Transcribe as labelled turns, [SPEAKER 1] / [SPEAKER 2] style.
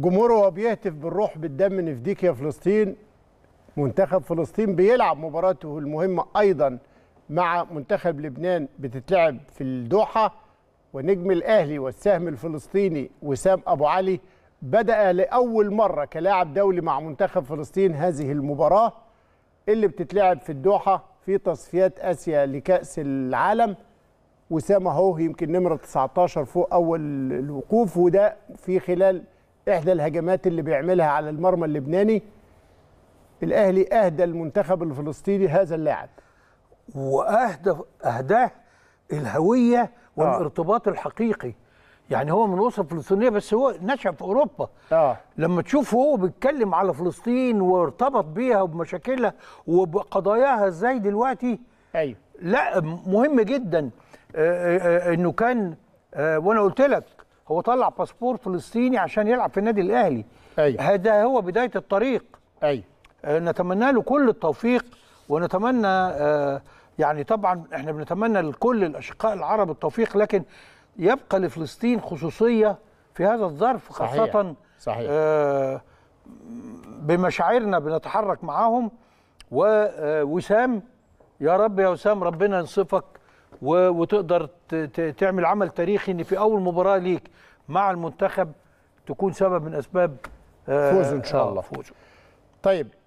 [SPEAKER 1] جمهوره وهو بيهتف بالروح بالدم نفديك يا فلسطين منتخب فلسطين بيلعب مباراته المهمة أيضا مع منتخب لبنان بتتلعب في الدوحة ونجم الأهلي والسهم الفلسطيني وسام أبو علي بدأ لأول مرة كلاعب دولي مع منتخب فلسطين هذه المباراة اللي بتتلعب في الدوحة في تصفيات آسيا لكأس العالم وسام أهو يمكن نمرة 19 فوق أول الوقوف وده في خلال احدى الهجمات اللي بيعملها على المرمى اللبناني الاهلي اهدى المنتخب الفلسطيني هذا اللاعب واهدى اهداه الهويه
[SPEAKER 2] والارتباط آه. الحقيقي يعني هو من الاسره فلسطينيه بس هو نشا في اوروبا آه. لما تشوفه هو بيتكلم على فلسطين وارتبط بيها وبمشاكلها وبقضاياها ازاي دلوقتي ايوه لا مهم جدا آه، آه، آه، انه كان وانا قلت لك هو طلع باسبور فلسطيني عشان يلعب في النادي الاهلي أيوة. هذا هو بدايه الطريق أيوة. آه نتمنى له كل التوفيق ونتمنى آه يعني طبعا احنا بنتمنى لكل الاشقاء العرب التوفيق لكن يبقى لفلسطين خصوصيه في هذا الظرف خاصه صحيح. صحيح. آه بمشاعرنا بنتحرك معاهم ووسام آه، يا رب يا وسام ربنا ينصفك وتقدر تعمل عمل تاريخي ان في اول مباراه ليك مع المنتخب تكون سبب من اسباب آه، فوزه ان شاء آه، الله فوز طيب